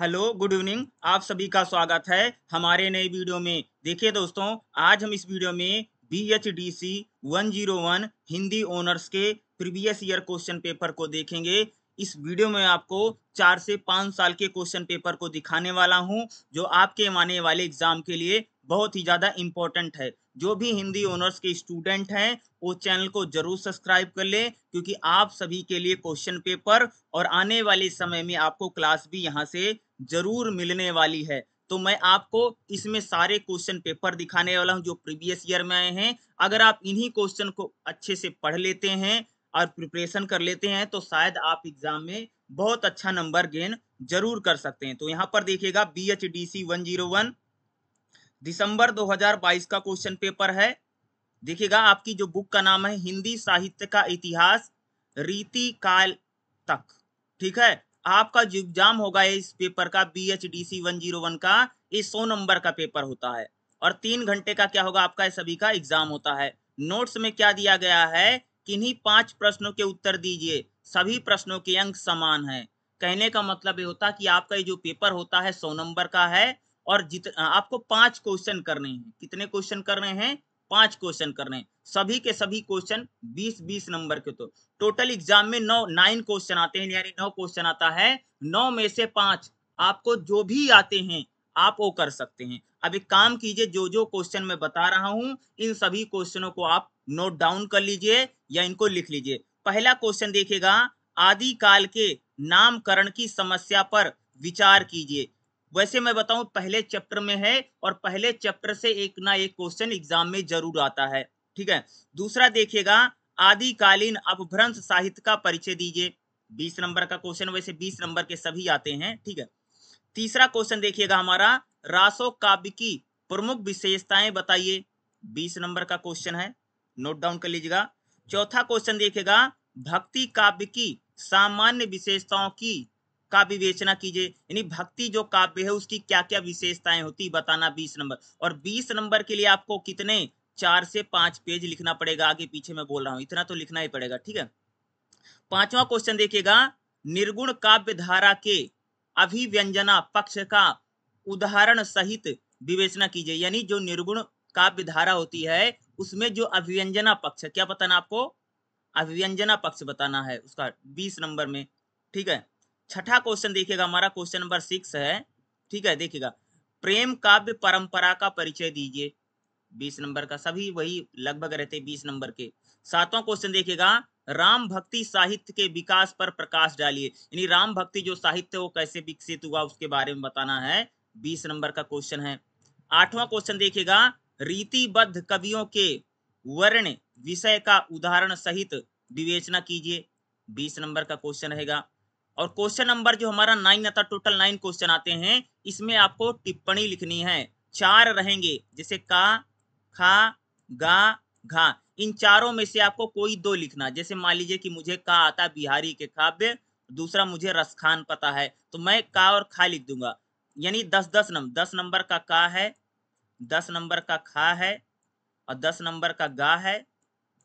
hello good evening आप सभी का स्वागत है हमारे नए वीडियो में देखिए दोस्तों आज हम इस वीडियो में B H D C one zero one Hindi honours के प्रीवियस ईयर क्वेश्चन पेपर को देखेंगे इस वीडियो में आपको चार से पाँच साल के क्वेश्चन पेपर को दिखाने वाला हूं जो आपके आने वाले एग्जाम के लिए बहुत ही ज़्यादा इम्पोर्टेंट है जो भी हिंदी ऑनर्स के स्टूडेंट हैं वो चैनल को जरूर सब्सक्राइब कर लें क्योंकि आप सभी के लिए क्वेश्चन पेपर और आने वाले समय में आपको क्लास भी यहाँ से जरूर मिलने वाली है तो मैं आपको इसमें सारे क्वेश्चन पेपर दिखाने वाला हूं जो प्रीवियस ईयर में आए हैं अगर आप इन्हीं क्वेश्चन को अच्छे से पढ़ लेते हैं और प्रिपरेशन कर लेते हैं तो शायद आप एग्जाम में बहुत अच्छा नंबर गेन जरूर कर सकते हैं तो यहाँ पर देखिएगा B H D C one zero one दिसंबर बाईस का क्वेश्चन पेपर है देखिएगा आपकी जो बुक का नाम है हिंदी साहित्य का इतिहास रीति काल तक ठीक है आपका जो एग्जाम होगा इस पेपर का B H D C one zero one का ये सौ नंबर का पेपर होता है और तीन घंटे का क्या होगा आपका सभी का एग्जाम होता है नोट्स में क्या दिया गया है किन्हीं पांच प्रश्नों के उत्तर दीजिए सभी प्रश्नों के अंक समान है कहने का मतलब ये होता है कि आपका ये जो पेपर होता है सौ नंबर का है और जित आपको पांच क्वेश्चन करने हैं कितने क्वेश्चन करने हैं पांच क्वेश्चन करने हैं सभी के सभी क्वेश्चन 20 20 नंबर के तो टोटल एग्जाम में नौ नाइन क्वेश्चन आते हैं यानी नौ क्वेश्चन आता है नौ में से पांच आपको जो भी आते हैं आप वो कर सकते हैं अब एक काम कीजिए जो जो क्वेश्चन मैं बता रहा हूं इन सभी क्वेश्चनों को आप नोट डाउन कर लीजिए या इनको लिख लीजिए पहला क्वेश्चन देखिएगा आदिकाल के नामकरण की समस्या पर विचार कीजिए वैसे मैं बताऊं पहले चैप्टर में है और पहले चैप्टर से एक ना एक क्वेश्चन एग्जाम में जरूर आता है ठीक है दूसरा देखिएगा आदिकालीन अपभ्रंश साहित्य का परिचय दीजिए बीस नंबर का क्वेश्चन वैसे बीस नंबर के सभी आते हैं ठीक है तीसरा क्वेश्चन देखिएगा हमारा रासो काव्य की प्रमुख विशेषताएं बताइए बीस नंबर का क्वेश्चन है नोट डाउन कर लीजिएगा चौथा क्वेश्चन देखिएगा भक्ति काव्य की सामान्य विशेषताओं की का विवेचना कीजिए यानी भक्ति जो काव्य है उसकी क्या क्या विशेषताएं होती बताना बीस नंबर और बीस नंबर के लिए आपको कितने चार से पांच पेज लिखना पड़ेगा आगे पीछे मैं बोल रहा हूँ इतना तो लिखना ही पड़ेगा ठीक है पांचवा क्वेश्चन देखिएगा निर्गुण काव्य धारा के अभिव्यंजना पक्ष का उदाहरण सहित विवेचना कीजिए यानी जो निर्गुण काव्य धारा होती है उसमें जो अभिव्यंजना पक्ष क्या बताना आपको अभिव्यंजना पक्ष बताना है उसका बीस नंबर में ठीक है छठा क्वेश्चन देखिएगा हमारा क्वेश्चन नंबर सिक्स है ठीक है देखिएगा प्रेम काव्य परंपरा का परिचय दीजिए बीस नंबर का सभी वही लगभग रहते बीस नंबर के सातवां क्वेश्चन देखिएगा राम भक्ति साहित्य के विकास पर प्रकाश डालिए यानी राम भक्ति जो साहित्य वो कैसे विकसित हुआ उसके बारे में बताना है बीस नंबर का क्वेश्चन है आठवां क्वेश्चन देखिएगा रीतिबद्ध कवियों के वर्ण विषय का उदाहरण सहित विवेचना कीजिए बीस नंबर का क्वेश्चन रहेगा और क्वेश्चन नंबर जो हमारा नाइन आता टोटल नाइन क्वेश्चन आते हैं इसमें आपको टिप्पणी लिखनी है चार रहेंगे जैसे का खा गा घा इन चारों में से आपको कोई दो लिखना जैसे मान लीजिए कि मुझे का आता बिहारी के काव्य दूसरा मुझे रसखान पता है तो मैं का और खा लिख दूंगा यानी दस दस नंबर दस नंबर का का है दस नंबर का खा है और दस नंबर का गा है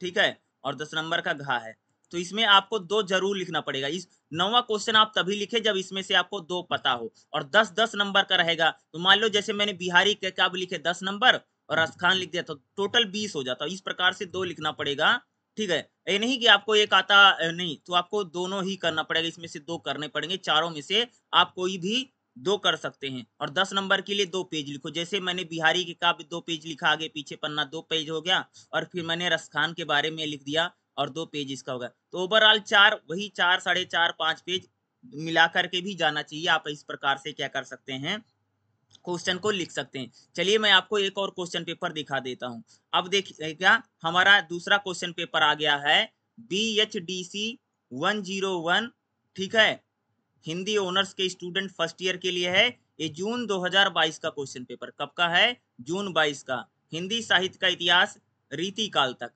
ठीक है और दस नंबर का घा है तो इसमें आपको दो जरूर लिखना पड़ेगा इस नवा क्वेश्चन आप तभी लिखे जब इसमें से आपको दो पता हो और दस दस नंबर का रहेगा तो मान लो जैसे मैंने बिहारी के क्या लिखे दस नंबर और राजस्थान लिख दिया तो टोटल बीस हो जाता इस प्रकार से दो लिखना पड़ेगा ठीक है ये नहीं कि आपको एक आता नहीं तो आपको दोनों ही करना पड़ेगा इसमें से दो करने पड़ेंगे चारों में से आप कोई भी दो कर सकते हैं और दस नंबर के लिए दो पेज लिखो जैसे मैंने बिहारी के काव्य दो पेज लिखा आगे पीछे पन्ना दो पेज हो गया और फिर मैंने रसखान के बारे में लिख दिया और दो पेज इसका होगा तो ओवरऑल चार वही चार साढ़े चार पांच पेज मिला करके भी जाना चाहिए आप इस प्रकार से क्या कर सकते हैं क्वेश्चन को लिख सकते हैं चलिए मैं आपको एक और क्वेश्चन पेपर दिखा देता हूं अब देखिए क्या हमारा दूसरा क्वेश्चन पेपर आ गया है B H D C one zero one ठीक है हिंदी ऑनर्स के स्टूडेंट फर्स्ट ईयर के लिए है ये जून 2022 का क्वेश्चन पेपर कब का है जून 22 का हिंदी साहित्य का इतिहास रीति काल तक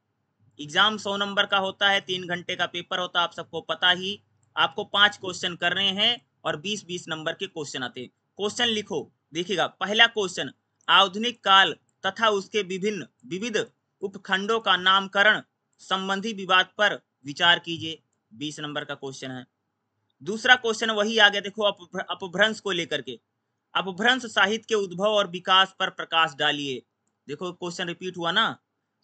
एग्जाम सौ नंबर का होता है तीन घंटे का पेपर होता है आप सबको पता ही आपको पांच क्वेश्चन कर रहे हैं और बीस बीस नंबर के क्वेश्चन आते हैं क्वेश्चन लिखो देखिएगा पहला क्वेश्चन आधुनिक काल तथा उसके विभिन्न विविध उपखंडों का नामकरण संबंधी विवाद पर विचार कीजिए बीस नंबर का क्वेश्चन है दूसरा क्वेश्चन वही आ गया देखो अपभ्रंश को लेकर के अपभ्रंश साहित्य के उद्भव और विकास पर प्रकाश डालिए देखो क्वेश्चन रिपीट हुआ ना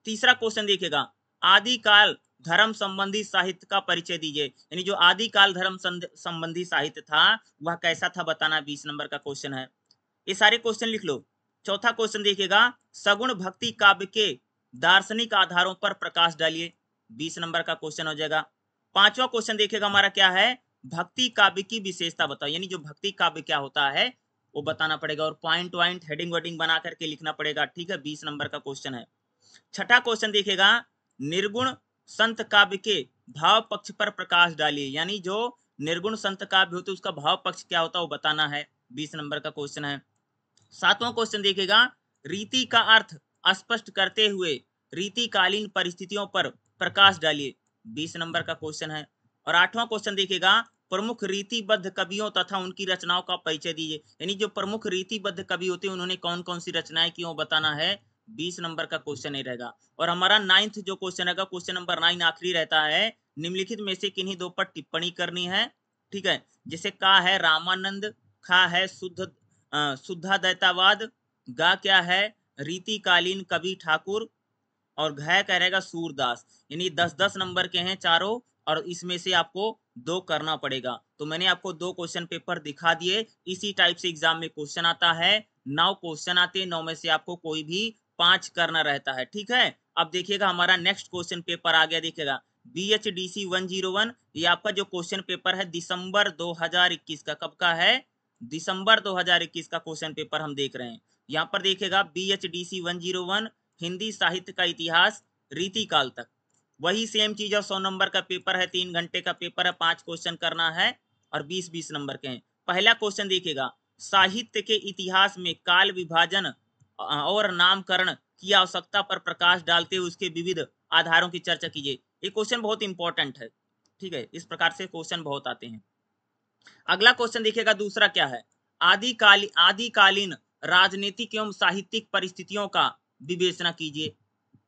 तीसरा क्वेश्चन देखिएगा आदिकाल धर्म संबंधी साहित्य का परिचय दीजिए यानी जो आदिकाल धर्म संबंधी साहित्य था वह कैसा था बताना बीस नंबर का क्वेश्चन है ये सारे क्वेश्चन लिख लो चौथा क्वेश्चन देखिएगा सगुण भक्ति काव्य के दार्शनिक आधारों पर प्रकाश डालिए बीस नंबर का क्वेश्चन हो जाएगा पांचवा क्वेश्चन देखिएगा हमारा क्या है भक्ति काव्य की विशेषता बताओ यानी जो भक्ति काव्य क्या होता है वो बताना पड़ेगा और पॉइंट वाइंट हेडिंग वेडिंग बना करके लिखना पड़ेगा ठीक है बीस नंबर का क्वेश्चन है छठा क्वेश्चन देखिएगा निर्गुण संत काव्य के भाव पक्ष पर प्रकाश डालिए यानी जो निर्गुण संत काव्य होते उसका भाव पक्ष क्या होता है वो बताना है बीस नंबर का क्वेश्चन है सातवां क्वेश्चन देखेगा रीति का अर्थ स्पष्ट करते हुए रीतिकालीन परिस्थितियों पर प्रकाश डालिए बीस नंबर का क्वेश्चन है और आठवां क्वेश्चन देखिएगा प्रमुख रीतिबद्ध कवियों तथा उनकी रचनाओं का परिचय दीजिए यानी जो प्रमुख रीतिबद्ध कवि होते हैं उन्होंने कौन कौन सी रचनाएं की वो बताना है बीस नंबर का क्वेश्चन नहीं रहेगा और हमारा नाइन्थ जो क्वेश्चन है क्वेश्चन नंबर नाइन आखिरी रहता है निम्नलिखित में से किन्हीं दो पर टिप्पणी करनी है ठीक है जैसे का है रामानंद खा है शुद्ध शुद्धा दैतावाद गा क्या है रीतिकालीन कवि ठाकुर और घय कह रहेगा सूरदास यानी दस दस नंबर के हैं चारों और इसमें से आपको दो करना पड़ेगा तो मैंने आपको दो क्वेश्चन पेपर दिखा दिए इसी टाइप से एग्जाम में क्वेश्चन आता है नौ क्वेश्चन आते हैं नौ में से आपको कोई भी पांच करना रहता है ठीक है अब देखिएगा हमारा नेक्स्ट क्वेश्चन पेपर आ गया देखिएगा B H D C one zero one ये आपका जो क्वेश्चन पेपर है दिसंबर 2021 का कब का है दिसंबर 2021 का क्वेश्चन पेपर हम देख रहे हैं यहाँ पर देखिएगा B H D C one zero one Hindi साहित्य का इतिहास रीति काल तक वही सेम चीज और सौ नंबर का पेपर है तीन घंटे का पेपर है पांच क्वेश्चन करना है और बीस बीस नंबर के हैं पहला क्वेश्चन देखिएगा साहित्य के इतिहास में काल विभाजन और नामकरण की आवश्यकता पर प्रकाश डालते हुए उसके विविध आधारों की चर्चा कीजिए ये क्वेश्चन बहुत इंपॉर्टेंट है ठीक है इस प्रकार से क्वेश्चन बहुत आते हैं अगला क्वेश्चन देखिएगा दूसरा क्या है आदिकाली आदिकालीन राजनीतिक एवं साहित्यिक परिस्थितियों का विवेचना कीजिए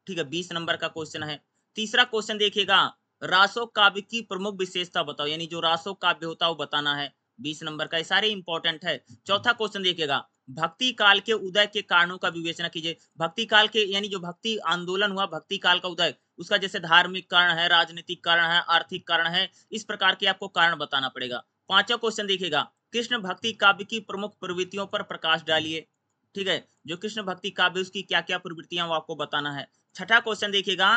ठीक है बीस नंबर का क्वेश्चन है तीसरा क्वेश्चन देखिएगा रासो काव्य की प्रमुख विशेषता बताओ यानी जो रासो काव्य होता है वो बताना है बीस नंबर का ये सारे इंपॉर्टेंट है चौथा क्वेश्चन देखिएगा भक्ति काल के उदय के कारणों का विवेचना कीजिए भक्ति काल के यानी जो भक्ति आंदोलन हुआ भक्ति काल का उदय उसका जैसे धार्मिक कारण है राजनीतिक कारण है आर्थिक कारण है इस प्रकार के आपको कारण बताना पड़ेगा पांचवा क्वेश्चन देखिएगा कृष्ण भक्ति काव्य की प्रमुख प्रवृत्तियों पर प्रकाश डालिए ठीक है जो कृष्ण भक्ति काव्य उसकी क्या क्या प्रवृत्तियां वो आपको बताना है छठा क्वेश्चन देखिएगा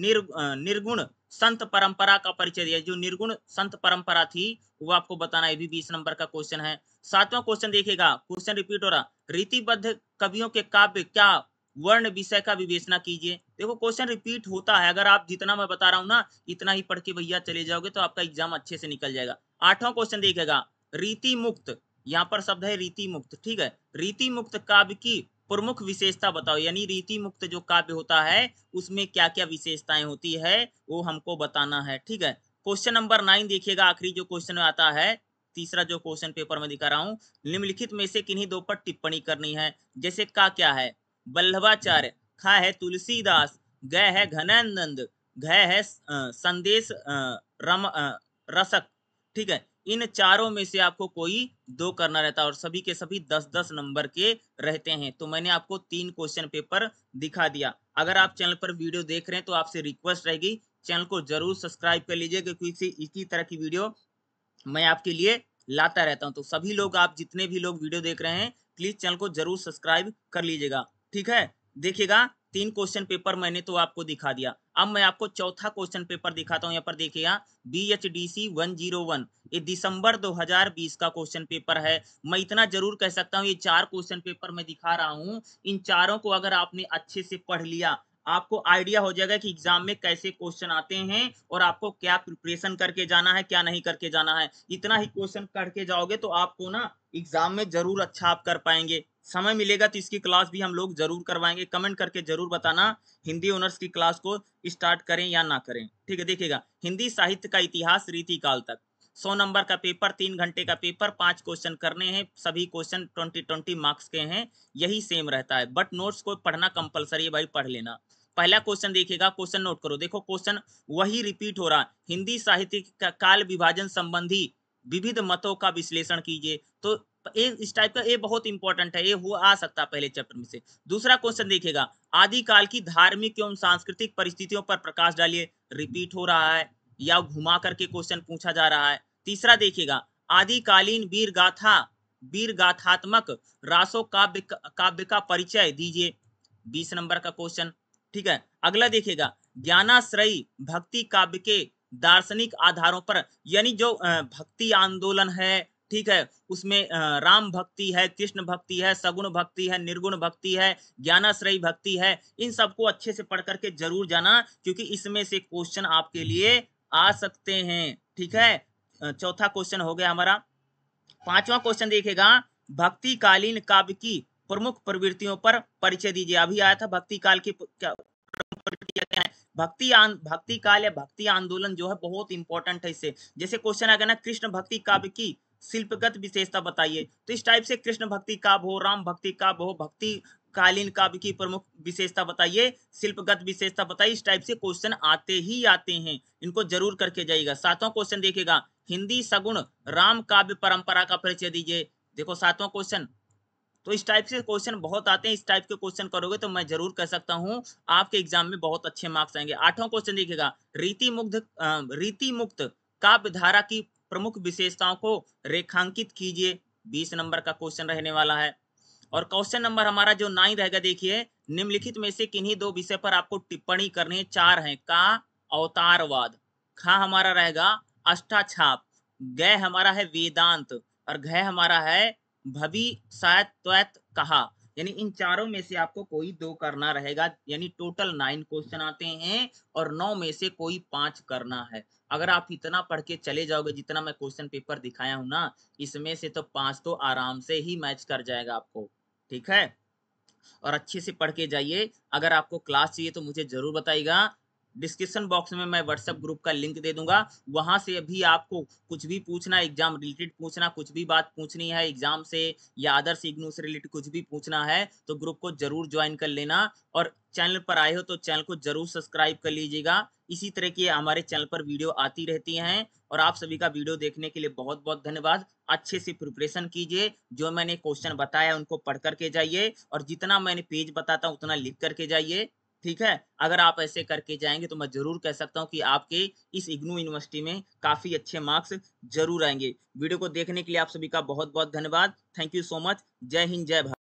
निर्गुण संत परंपरा का परिचय दिया जो निर्गुण संत परंपरा थी वो आपको बताना है भी बीस नंबर का क्वेश्चन है सातवां क्वेश्चन देखेगा क्वेश्चन रिपीट हो रहा रीतिबद्ध कवियों के काव्य क्या वर्ण विषय का विवेचना कीजिए देखो क्वेश्चन रिपीट होता है अगर आप जितना मैं बता रहा हूँ ना इतना ही पढ़ के भैया चले जाओगे तो आपका एग्जाम अच्छे से निकल जाएगा आठवां क्वेश्चन देखेगा रीति मुक्त यहाँ पर शब्द है रीति मुक्त ठीक है रीति मुक्त काव्य की प्रमुख विशेषता बताओ यानी रीति मुक्त जो काव्य होता है उसमें क्या क्या विशेषताएं होती है वो हमको बताना है ठीक है क्वेश्चन नंबर नाइन देखिएगा आखिरी जो क्वेश्चन आता है तीसरा जो क्वेश्चन पेपर में दिखा रहा हूँ निम्नलिखित में से किन्हीं दो पर टिप्पणी करनी है जैसे का क्या है बल्लभाचार्य खा है तुलसीदास गय है घनानंद घय है संदेश रम रसक ठीक है इन चारों में से आपको कोई दो करना रहता है और सभी के सभी दस दस नंबर के रहते हैं तो मैंने आपको तीन क्वेश्चन पेपर दिखा दिया अगर आप चैनल पर वीडियो देख रहे हैं तो आपसे रिक्वेस्ट रहेगी चैनल को जरूर सब्सक्राइब कर लीजिए क्योंकि इसी इसी तरह की वीडियो मैं आपके लिए लाता रहता हूं तो सभी लोग आप जितने भी लोग वीडियो देख रहे हैं प्लीज चैनल को जरूर सब्सक्राइब कर लीजिएगा ठीक है देखिएगा तीन क्वेश्चन पेपर मैंने तो आपको दिखा दिया अब मैं आपको चौथा क्वेश्चन पेपर दिखाता हूँ यहाँ पर देखिएगा B H D C one zero one ये दिसंबर 2020 का क्वेश्चन पेपर है मैं इतना जरूर कह सकता हूँ ये चार क्वेश्चन पेपर मैं दिखा रहा हूँ इन चारों को अगर आपने अच्छे से पढ़ लिया आपको आइडिया हो जाएगा कि एग्जाम में कैसे क्वेश्चन आते हैं और आपको क्या प्रिपरेशन करके जाना है क्या नहीं करके जाना है इतना ही क्वेश्चन करके जाओगे तो आपको ना एग्जाम में जरूर अच्छा आप कर पाएंगे समय मिलेगा तो इसकी क्लास भी हम लोग जरूर करवाएंगे कमेंट करके जरूर बताना हिंदी ऑनर्स की क्लास को स्टार्ट करें या ना करें ठीक है देखिएगा हिंदी साहित्य का इतिहास रीतिकाल तक सौ नंबर का पेपर तीन घंटे का पेपर पांच क्वेश्चन करने हैं सभी क्वेश्चन ट्वेंटी ट्वेंटी मार्क्स के हैं यही सेम रहता है बट नोट्स को पढ़ना कंपलसरी है भाई पढ़ लेना पहला क्वेश्चन देखिएगा क्वेश्चन नोट करो देखो क्वेश्चन वही रिपीट हो रहा हिंदी साहित्य का काल विभाजन संबंधी विविध मतों का विश्लेषण कीजिए तो ए इस टाइप का ये बहुत इंपॉर्टेंट है ये हुआ आ सकता है पहले चैप्टर में से दूसरा क्वेश्चन देखिएगा आदिकाल की धार्मिक एवं सांस्कृतिक परिस्थितियों पर प्रकाश डालिए रिपीट हो रहा है या घुमा करके क्वेश्चन पूछा जा रहा है तीसरा देखिएगा आदिकालीन वीर गाथा वीर गाथात्मक रासो काव्य काव्य का परिचय दीजिए बीस नंबर का क्वेश्चन ठीक है अगला देखिएगा ज्ञानाश्रयी भक्ति काव्य के दार्शनिक आधारों पर यानी जो भक्ति आंदोलन है ठीक है उसमें राम भक्ति है कृष्ण भक्ति है सगुण भक्ति है निर्गुण भक्ति है ज्ञानाश्रयी भक्ति है इन सबको अच्छे से पढ़ करके जरूर जाना क्योंकि इसमें से क्वेश्चन आपके लिए आ सकते हैं ठीक है चौथा क्वेश्चन हो गया हमारा पांचवा क्वेश्चन देखेगा भक्ति कालीन काव्य की प्रमुख प्रवृत्तियों पर परिचय दीजिए अभी आया था भक्ति काल की क्या भक्ति आन, भक्ति काल या भक्ति आंदोलन जो है बहुत इंपॉर्टेंट है इससे जैसे क्वेश्चन आ गया ना कृष्ण भक्ति काव्य की शिल्पगत विशेषता बताइए तो इस टाइप से कृष्ण भक्ति काव्य हो राम भक्ति काव्य हो भक्ति कालीन काव्य की प्रमुख विशेषता बताइए शिल्पगत विशेषता बताइए इस टाइप से क्वेश्चन आते ही आते हैं इनको जरूर करके जाइएगा सातवां क्वेश्चन देखिएगा हिंदी सगुण राम काव्य परंपरा का परिचय दीजिए देखो सातवां क्वेश्चन तो इस टाइप से क्वेश्चन बहुत आते हैं इस टाइप के क्वेश्चन करोगे तो मैं जरूर कह सकता हूँ आपके एग्जाम में बहुत अच्छे मार्क्स आएंगे आठवां क्वेश्चन देखिएगा रीति मुक्त रीति मुक्त काव्य धारा की प्रमुख विशेषताओं को रेखांकित कीजिए बीस नंबर का क्वेश्चन रहने वाला है और क्वेश्चन नंबर हमारा जो नाइन रहेगा देखिए निम्नलिखित में से किन्हीं दो विषय पर आपको टिप्पणी करनी है चार हैं का अवतारवाद खा हमारा रहेगा अष्टाछाप गय हमारा है वेदांत और घय हमारा है भवि त्वैत कहा यानी इन चारों में से आपको कोई दो करना रहेगा यानी टोटल नाइन क्वेश्चन आते हैं और नौ में से कोई पांच करना है अगर आप इतना पढ़ के चले जाओगे जितना मैं क्वेश्चन पेपर दिखाया हूं ना इसमें से तो पांच तो आराम से ही मैच कर जाएगा आपको ठीक है और अच्छे से पढ़ के जाइए अगर आपको क्लास चाहिए तो मुझे जरूर बताइएगा डिस्क्रिप्शन बॉक्स में मैं व्हाट्सएप ग्रुप का लिंक दे दूंगा वहां से भी आपको कुछ भी पूछना एग्जाम रिलेटेड पूछना कुछ भी बात पूछनी है एग्जाम से या अदर्स इग्नू से रिलेटेड कुछ भी पूछना है तो ग्रुप को जरूर ज्वाइन कर लेना और चैनल पर आए हो तो चैनल को जरूर सब्सक्राइब कर लीजिएगा इसी तरह की हमारे चैनल पर वीडियो आती रहती हैं और आप सभी का वीडियो देखने के लिए बहुत बहुत धन्यवाद अच्छे से प्रिपरेशन कीजिए जो मैंने क्वेश्चन बताया उनको पढ़ करके जाइए और जितना मैंने पेज बताता हूँ उतना लिख करके जाइए ठीक है अगर आप ऐसे करके जाएंगे तो मैं जरूर कह सकता हूँ कि आपके इस इग्नू यूनिवर्सिटी में काफी अच्छे मार्क्स जरूर आएंगे वीडियो को देखने के लिए आप सभी का बहुत बहुत धन्यवाद थैंक यू सो मच जय हिंद जय भारत